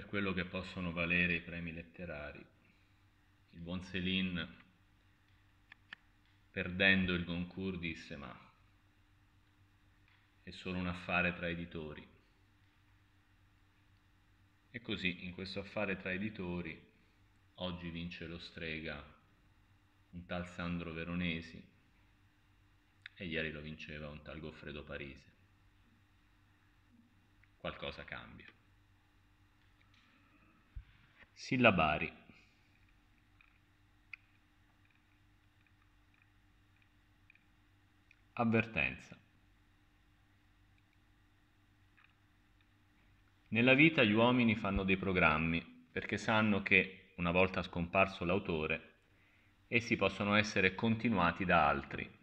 per quello che possono valere i premi letterari. Il buon Céline, perdendo il Goncourt, disse ma è solo un affare tra editori. E così in questo affare tra editori oggi vince lo strega un tal Sandro Veronesi e ieri lo vinceva un tal Goffredo Parise. Qualcosa cambia sillabari avvertenza nella vita gli uomini fanno dei programmi perché sanno che una volta scomparso l'autore essi possono essere continuati da altri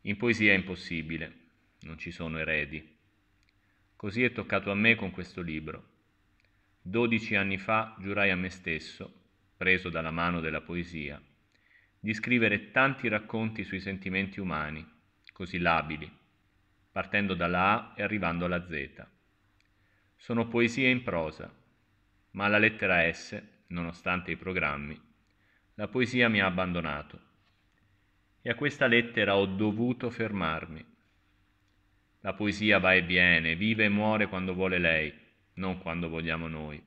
in poesia è impossibile non ci sono eredi così è toccato a me con questo libro dodici anni fa giurai a me stesso preso dalla mano della poesia di scrivere tanti racconti sui sentimenti umani così labili partendo dalla A e arrivando alla Z sono poesie in prosa ma alla lettera S nonostante i programmi la poesia mi ha abbandonato e a questa lettera ho dovuto fermarmi la poesia va e viene vive e muore quando vuole lei non quando vogliamo noi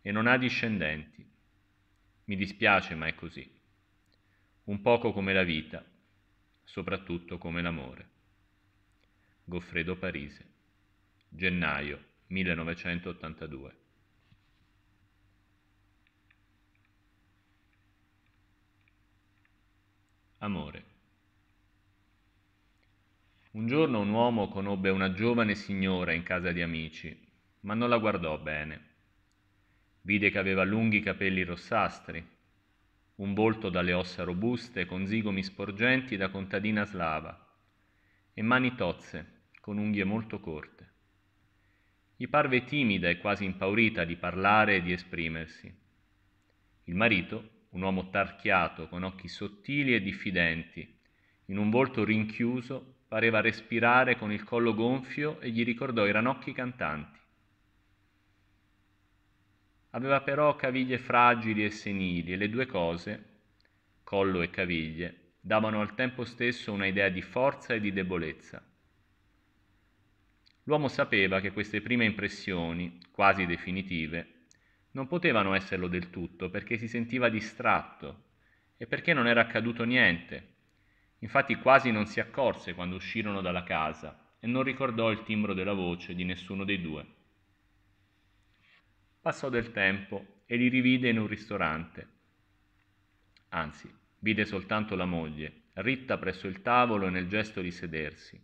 e non ha discendenti mi dispiace ma è così un poco come la vita soprattutto come l'amore Goffredo Parise gennaio 1982 Amore. Un giorno un uomo conobbe una giovane signora in casa di amici ma non la guardò bene vide che aveva lunghi capelli rossastri un volto dalle ossa robuste con zigomi sporgenti da contadina slava e mani tozze con unghie molto corte gli parve timida e quasi impaurita di parlare e di esprimersi il marito un uomo tarchiato con occhi sottili e diffidenti in un volto rinchiuso pareva respirare con il collo gonfio e gli ricordò i ranocchi cantanti aveva però caviglie fragili e senili e le due cose collo e caviglie davano al tempo stesso una idea di forza e di debolezza l'uomo sapeva che queste prime impressioni quasi definitive non potevano esserlo del tutto perché si sentiva distratto e perché non era accaduto niente infatti quasi non si accorse quando uscirono dalla casa e non ricordò il timbro della voce di nessuno dei due passò del tempo e li rivide in un ristorante. Anzi, vide soltanto la moglie, ritta presso il tavolo e nel gesto di sedersi.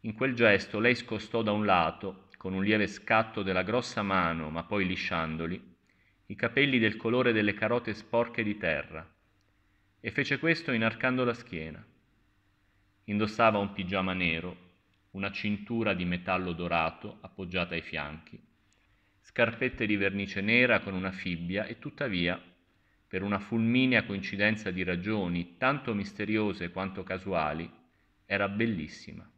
In quel gesto lei scostò da un lato, con un lieve scatto della grossa mano, ma poi lisciandoli, i capelli del colore delle carote sporche di terra, e fece questo inarcando la schiena. Indossava un pigiama nero, una cintura di metallo dorato appoggiata ai fianchi, scarpette di vernice nera con una fibbia e tuttavia per una fulminea coincidenza di ragioni tanto misteriose quanto casuali era bellissima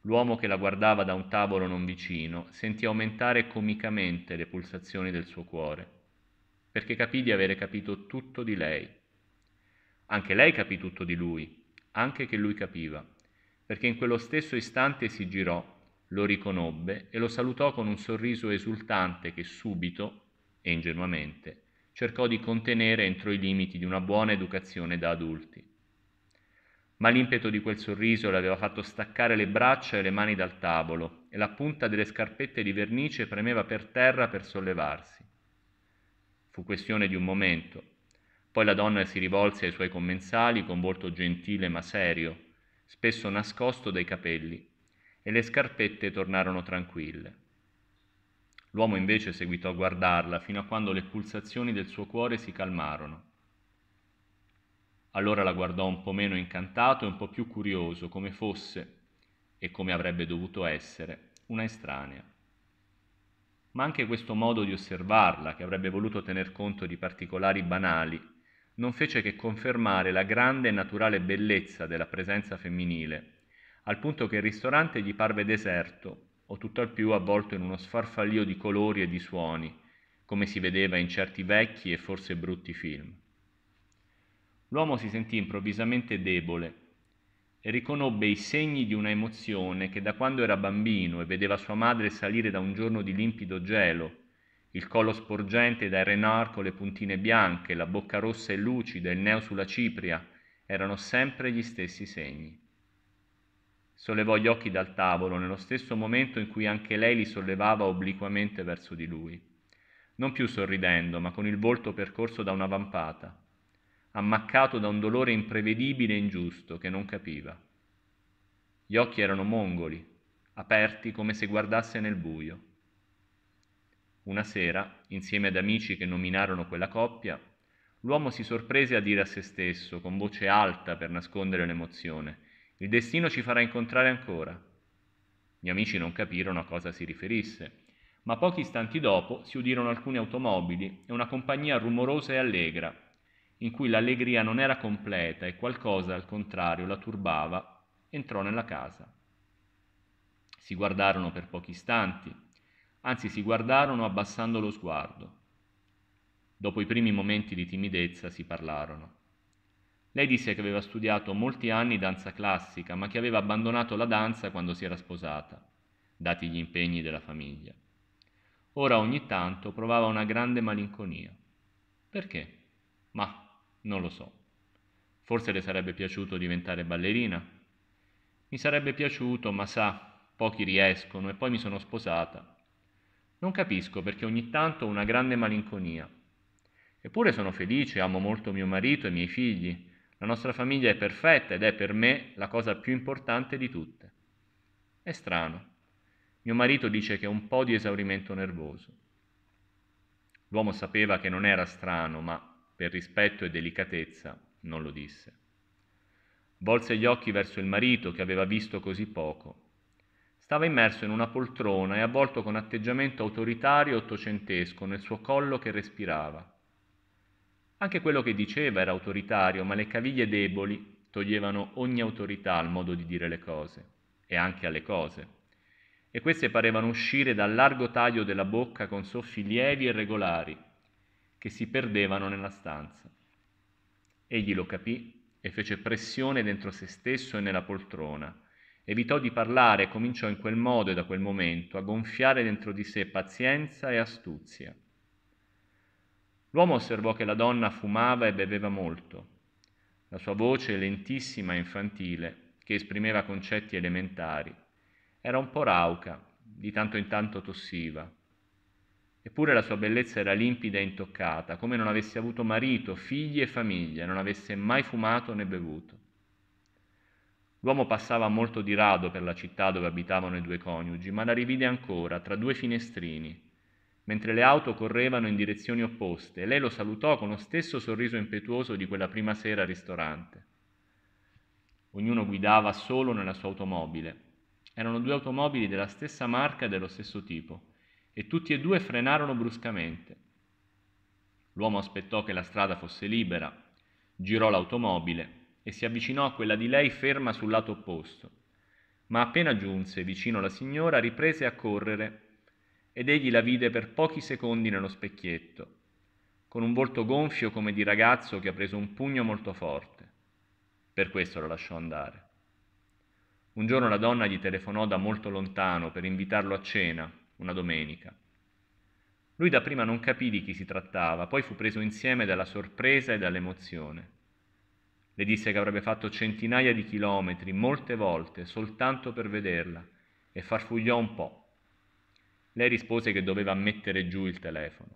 l'uomo che la guardava da un tavolo non vicino sentì aumentare comicamente le pulsazioni del suo cuore perché capì di avere capito tutto di lei anche lei capì tutto di lui anche che lui capiva perché in quello stesso istante si girò lo riconobbe e lo salutò con un sorriso esultante che subito e ingenuamente cercò di contenere entro i limiti di una buona educazione da adulti. Ma l'impeto di quel sorriso le aveva fatto staccare le braccia e le mani dal tavolo e la punta delle scarpette di vernice premeva per terra per sollevarsi. Fu questione di un momento. Poi la donna si rivolse ai suoi commensali con volto gentile ma serio, spesso nascosto dai capelli, e le scarpette tornarono tranquille. L'uomo invece seguitò a guardarla fino a quando le pulsazioni del suo cuore si calmarono. Allora la guardò un po' meno incantato e un po' più curioso, come fosse, e come avrebbe dovuto essere, una estranea. Ma anche questo modo di osservarla, che avrebbe voluto tener conto di particolari banali, non fece che confermare la grande e naturale bellezza della presenza femminile al punto che il ristorante gli parve deserto o tutt'al più avvolto in uno sfarfallio di colori e di suoni come si vedeva in certi vecchi e forse brutti film l'uomo si sentì improvvisamente debole e riconobbe i segni di una emozione che da quando era bambino e vedeva sua madre salire da un giorno di limpido gelo, il collo sporgente dai renar con le puntine bianche, la bocca rossa e lucida, il neo sulla cipria, erano sempre gli stessi segni sollevò gli occhi dal tavolo nello stesso momento in cui anche lei li sollevava obliquamente verso di lui non più sorridendo ma con il volto percorso da una vampata ammaccato da un dolore imprevedibile e ingiusto che non capiva gli occhi erano mongoli aperti come se guardasse nel buio una sera insieme ad amici che nominarono quella coppia l'uomo si sorprese a dire a se stesso con voce alta per nascondere l'emozione il destino ci farà incontrare ancora. Gli amici non capirono a cosa si riferisse, ma pochi istanti dopo si udirono alcune automobili e una compagnia rumorosa e allegra, in cui l'allegria non era completa e qualcosa al contrario la turbava, entrò nella casa. Si guardarono per pochi istanti, anzi si guardarono abbassando lo sguardo. Dopo i primi momenti di timidezza si parlarono. Lei disse che aveva studiato molti anni danza classica, ma che aveva abbandonato la danza quando si era sposata, dati gli impegni della famiglia. Ora ogni tanto provava una grande malinconia. Perché? Ma non lo so. Forse le sarebbe piaciuto diventare ballerina? Mi sarebbe piaciuto, ma sa, pochi riescono e poi mi sono sposata. Non capisco perché ogni tanto ho una grande malinconia. Eppure sono felice, amo molto mio marito e i miei figli, la nostra famiglia è perfetta ed è per me la cosa più importante di tutte. È strano. Mio marito dice che è un po' di esaurimento nervoso. L'uomo sapeva che non era strano, ma per rispetto e delicatezza non lo disse. Volse gli occhi verso il marito che aveva visto così poco. Stava immerso in una poltrona e avvolto con atteggiamento autoritario ottocentesco nel suo collo che respirava anche quello che diceva era autoritario, ma le caviglie deboli toglievano ogni autorità al modo di dire le cose e anche alle cose. E queste parevano uscire dal largo taglio della bocca con soffi lievi e regolari, che si perdevano nella stanza. Egli lo capì e fece pressione dentro se stesso e nella poltrona. Evitò di parlare e cominciò in quel modo e da quel momento a gonfiare dentro di sé pazienza e astuzia. L'uomo osservò che la donna fumava e beveva molto. La sua voce lentissima e infantile, che esprimeva concetti elementari, era un po' rauca, di tanto in tanto tossiva. Eppure la sua bellezza era limpida e intoccata, come non avesse avuto marito, figli e famiglia, non avesse mai fumato né bevuto. L'uomo passava molto di rado per la città dove abitavano i due coniugi, ma la rivide ancora tra due finestrini, mentre le auto correvano in direzioni opposte e lei lo salutò con lo stesso sorriso impetuoso di quella prima sera al ristorante. Ognuno guidava solo nella sua automobile. Erano due automobili della stessa marca e dello stesso tipo, e tutti e due frenarono bruscamente. L'uomo aspettò che la strada fosse libera, girò l'automobile e si avvicinò a quella di lei ferma sul lato opposto. Ma appena giunse vicino alla signora riprese a correre ed egli la vide per pochi secondi nello specchietto, con un volto gonfio come di ragazzo che ha preso un pugno molto forte. Per questo lo lasciò andare. Un giorno la donna gli telefonò da molto lontano per invitarlo a cena, una domenica. Lui da prima non capì di chi si trattava, poi fu preso insieme dalla sorpresa e dall'emozione. Le disse che avrebbe fatto centinaia di chilometri, molte volte, soltanto per vederla, e farfugliò un po' lei rispose che doveva mettere giù il telefono.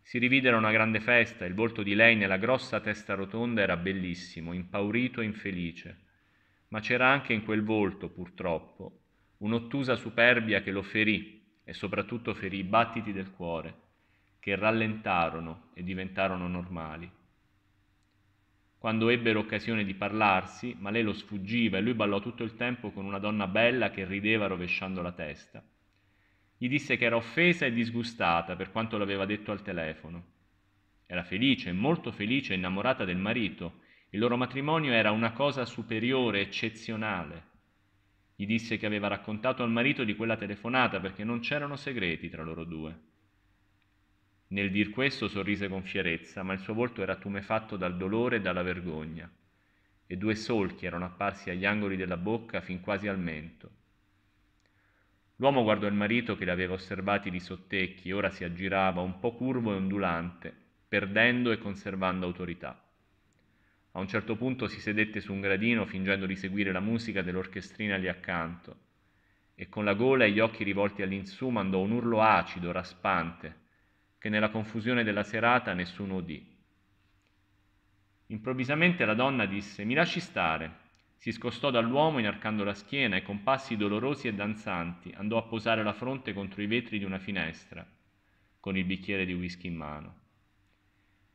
Si rividero a una grande festa, il volto di lei nella grossa testa rotonda era bellissimo, impaurito e infelice, ma c'era anche in quel volto, purtroppo, un'ottusa superbia che lo ferì e soprattutto ferì i battiti del cuore, che rallentarono e diventarono normali. Quando ebbero occasione di parlarsi, ma lei lo sfuggiva e lui ballò tutto il tempo con una donna bella che rideva rovesciando la testa gli disse che era offesa e disgustata per quanto l'aveva detto al telefono. Era felice, molto felice innamorata del marito. Il loro matrimonio era una cosa superiore, eccezionale. Gli disse che aveva raccontato al marito di quella telefonata perché non c'erano segreti tra loro due. Nel dir questo sorrise con fierezza, ma il suo volto era tumefatto dal dolore e dalla vergogna, e due solchi erano apparsi agli angoli della bocca fin quasi al mento l'uomo guardò il marito che li aveva osservati di sottecchi ora si aggirava un po curvo e ondulante perdendo e conservando autorità a un certo punto si sedette su un gradino fingendo di seguire la musica dell'orchestrina lì accanto e con la gola e gli occhi rivolti all'insù mandò un urlo acido raspante che nella confusione della serata nessuno udì improvvisamente la donna disse mi lasci stare si scostò dall'uomo inarcando la schiena e con passi dolorosi e danzanti andò a posare la fronte contro i vetri di una finestra con il bicchiere di whisky in mano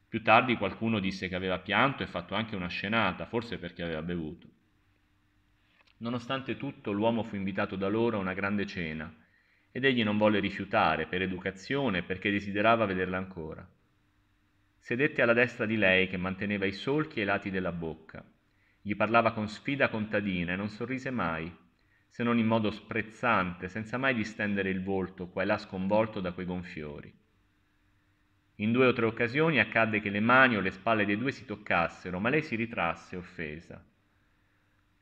più tardi qualcuno disse che aveva pianto e fatto anche una scenata forse perché aveva bevuto nonostante tutto l'uomo fu invitato da loro a una grande cena ed egli non volle rifiutare per educazione perché desiderava vederla ancora sedette alla destra di lei che manteneva i solchi e i lati della bocca gli parlava con sfida contadina e non sorrise mai se non in modo sprezzante senza mai distendere il volto qua e là sconvolto da quei gonfiori in due o tre occasioni accadde che le mani o le spalle dei due si toccassero ma lei si ritrasse offesa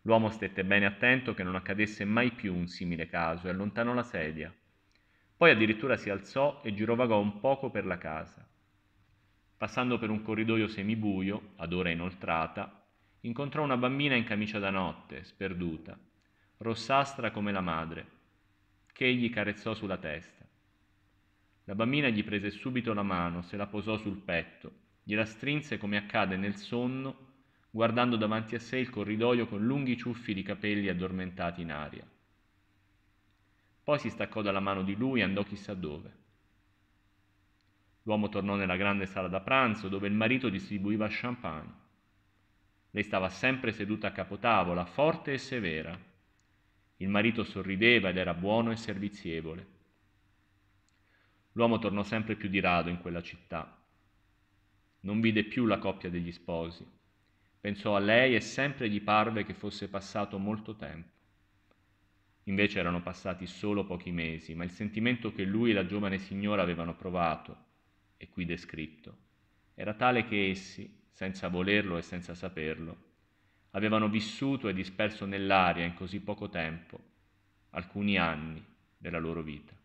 l'uomo stette bene attento che non accadesse mai più un simile caso e allontanò la sedia poi addirittura si alzò e girovagò un poco per la casa passando per un corridoio semibuio ad ora inoltrata incontrò una bambina in camicia da notte, sperduta, rossastra come la madre, che egli carezzò sulla testa. La bambina gli prese subito la mano, se la posò sul petto, gliela strinse come accade nel sonno, guardando davanti a sé il corridoio con lunghi ciuffi di capelli addormentati in aria. Poi si staccò dalla mano di lui e andò chissà dove. L'uomo tornò nella grande sala da pranzo dove il marito distribuiva champagne lei stava sempre seduta a capotavola, forte e severa. Il marito sorrideva ed era buono e servizievole. L'uomo tornò sempre più di rado in quella città. Non vide più la coppia degli sposi. Pensò a lei e sempre gli parve che fosse passato molto tempo. Invece erano passati solo pochi mesi, ma il sentimento che lui e la giovane signora avevano provato, e qui descritto, era tale che essi, senza volerlo e senza saperlo, avevano vissuto e disperso nell'aria in così poco tempo alcuni anni della loro vita.